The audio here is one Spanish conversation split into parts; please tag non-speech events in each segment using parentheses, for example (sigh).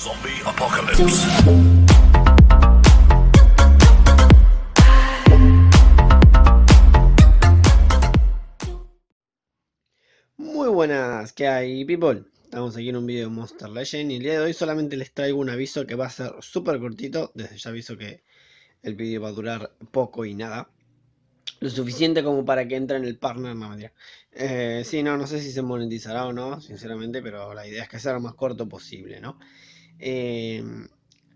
Zombie Apocalypse. Muy buenas, ¿qué hay, people? Estamos aquí en un video de Monster Legend y el día de hoy solamente les traigo un aviso que va a ser súper cortito. Desde ya aviso que el vídeo va a durar poco y nada. Lo suficiente como para que entre en el partner, no eh, sí, no, no sé si se monetizará o no, sinceramente, pero la idea es que sea lo más corto posible, ¿no? Eh,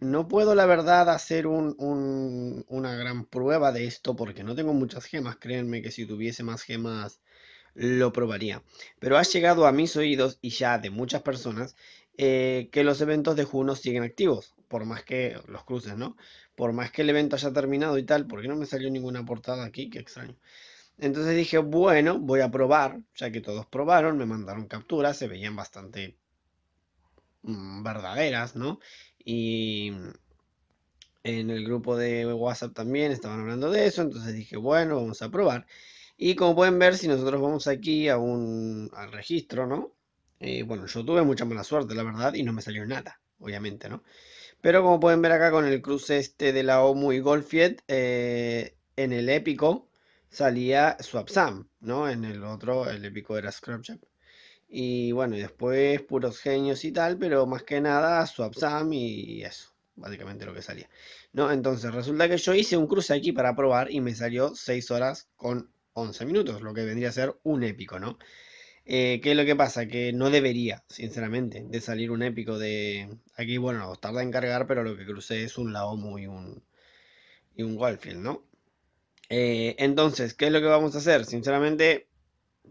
no puedo, la verdad, hacer una gran prueba de esto porque no tengo muchas gemas. Créanme que si tuviese más gemas lo probaría. Pero ha llegado a mis oídos y ya de muchas personas eh, que los eventos de Juno siguen activos. Por más que los cruces, ¿no? Por más que el evento haya terminado y tal, porque no me salió ninguna portada aquí, qué extraño. Entonces dije, bueno, voy a probar, ya que todos probaron, me mandaron capturas, se veían bastante Mm, verdaderas, ¿no? Y en el grupo de WhatsApp también estaban hablando de eso, entonces dije, bueno, vamos a probar. Y como pueden ver, si nosotros vamos aquí a un, al registro, ¿no? Eh, bueno, yo tuve mucha mala suerte, la verdad, y no me salió nada, obviamente, ¿no? Pero como pueden ver acá con el cruce este de la OMU y Golfiet, eh, en el épico salía Swapsam, ¿no? En el otro, el épico era Scrapjack y bueno, y después puros genios y tal, pero más que nada Sam y eso, básicamente lo que salía. ¿No? Entonces resulta que yo hice un cruce aquí para probar y me salió 6 horas con 11 minutos, lo que vendría a ser un épico, ¿no? Eh, ¿Qué es lo que pasa? Que no debería, sinceramente, de salir un épico de... Aquí, bueno, tarda en cargar, pero lo que crucé es un Laomu y un, y un Wildfield, ¿no? Eh, entonces, ¿qué es lo que vamos a hacer? Sinceramente,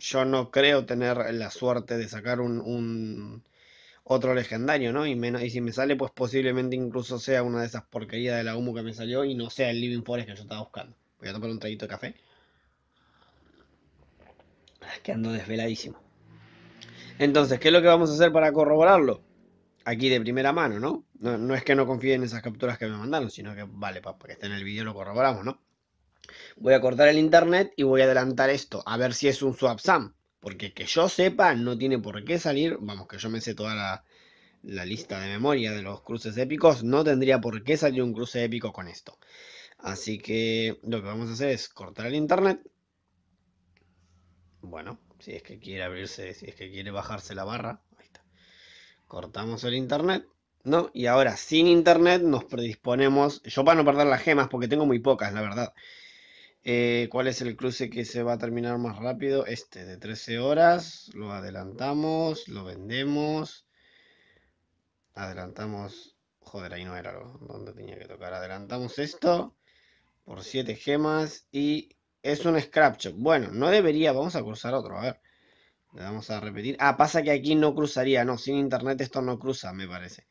yo no creo tener la suerte de sacar un, otro legendario, ¿no? Y, menos y, si me sale, pues posiblemente incluso sea una de esas porquerías de la humo que me salió y no sea el Living Forest que yo estaba buscando. Voy a tomar un traguito de café. Es ah, que ando desveladísimo. Entonces, ¿qué es lo que vamos a hacer para corroborarlo? Aquí de primera mano, ¿no? No, es que no confíe en esas capturas que me mandaron, sino que vale, para pues, que esté en el vídeo lo corroboramos, ¿no? Voy a cortar el internet y voy a adelantar esto, a ver si es un swap SAM. Porque que yo sepa, no tiene por qué salir. Vamos, que yo me sé toda la, lista de memoria de los cruces épicos. No tendría por qué salir un cruce épico con esto. Así que lo que vamos a hacer es cortar el internet. Bueno, si es que quiere abrirse, si es que quiere bajarse la barra. Ahí está. Cortamos el internet. ¿No? Y ahora sin internet nos predisponemos. Yo para no perder las gemas, porque tengo muy pocas, la verdad. Eh, ¿Cuál es el cruce que se va a terminar más rápido? Este de 13 horas. Lo adelantamos, lo vendemos. Adelantamos. Joder, ahí no era lo, donde tenía que tocar. Adelantamos esto por 7 gemas y es un scrap shop. Bueno, no debería. Vamos a cruzar otro. A ver. Le vamos a repetir. Ah, pasa que aquí no cruzaría. No, sin internet esto no cruza, me parece.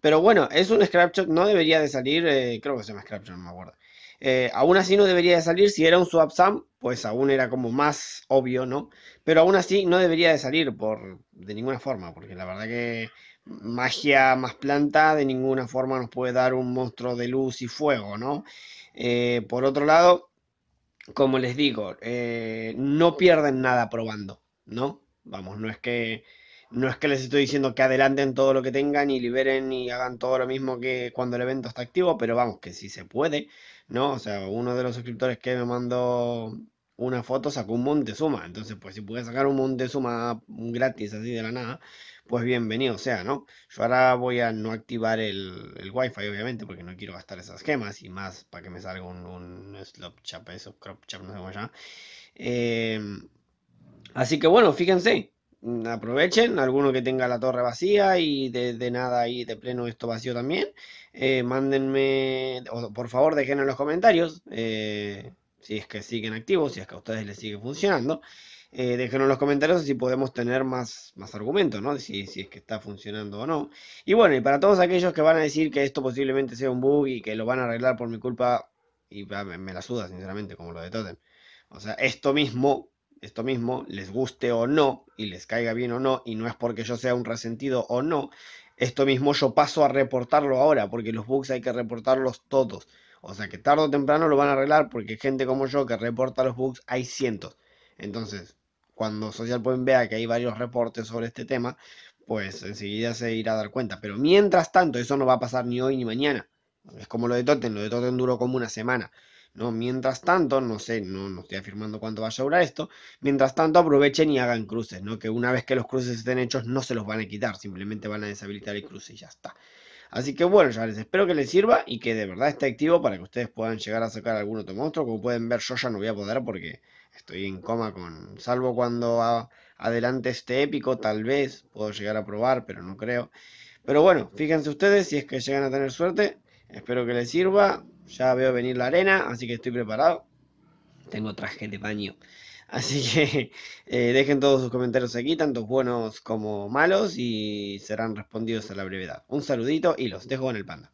Pero bueno, es un scrap shop. No debería de salir. Eh, creo que se llama scrap no me acuerdo. Eh, aún así no debería de salir, si era un swap Sam, pues aún era como más obvio, ¿no? Pero aún así no debería de salir por, de ninguna forma, porque la verdad que magia más planta de ninguna forma nos puede dar un monstruo de luz y fuego, ¿no? Eh, por otro lado, como les digo, eh, no pierden nada probando, ¿no? Vamos, no es que no es que les estoy diciendo que adelanten todo lo que tengan y liberen y hagan todo lo mismo que cuando el evento está activo, pero vamos, que si se puede, ¿no? O sea, uno de los suscriptores que me mandó una foto sacó un monte suma entonces pues si pude sacar un monte suma gratis así de la nada, pues bienvenido sea, ¿no? Yo ahora voy a no activar el, el wifi obviamente porque no quiero gastar esas gemas y más para que me salga un, un slop chap, eso, crop no sé cómo se em, así que bueno, fíjense, Mm, aprovechen, alguno que tenga la torre vacía y de, nada y de pleno esto vacío también, eh, mándenme, o por favor dejen en los comentarios, eh, si es que siguen activos, si es que a ustedes les sigue funcionando, eh, dejen en los comentarios si podemos tener más, más argumentos, ¿no? Si, si es que está funcionando o no. Y bueno, y para todos aquellos que van a decir que esto posiblemente sea un bug y que lo van a arreglar por mi culpa, y ah, me, me la suda, sinceramente, como lo de Totem. O sea, esto mismo esto mismo, les guste o no, y les caiga bien o no, y no es porque yo sea un resentido o no, esto mismo yo paso a reportarlo ahora, porque los bugs hay que reportarlos todos. O sea que tarde o temprano lo van a arreglar, porque gente como yo que reporta los bugs hay cientos. Entonces, cuando Social vea que hay varios reportes sobre este tema, pues enseguida se irá a dar cuenta. Pero mientras tanto, eso no va a pasar ni hoy ni mañana. Es como lo de Totten, lo de Totten duró como una semana. ¿no? Mientras tanto, no sé, no, estoy afirmando cuánto va a durar esto, mientras tanto aprovechen y hagan cruces, ¿no? Que una vez que los cruces estén hechos no se los van a quitar, simplemente van a deshabilitar el cruce y ya está. Así que bueno, ya les espero que les sirva y que de verdad esté activo para que ustedes puedan llegar a sacar algún otro monstruo. Como pueden ver, yo ya no voy a poder porque estoy en coma con... Salvo cuando adelante este épico, tal vez puedo llegar a probar, pero no creo. Pero bueno, fíjense ustedes, si es que llegan a tener suerte, Espero que les sirva. Ya veo venir la arena, así que estoy preparado. Tengo traje de baño. Así (laughs) que eh, dejen todos sus comentarios aquí, tanto buenos como malos, y serán respondidos a la brevedad. Un saludito y los dejo en el panda.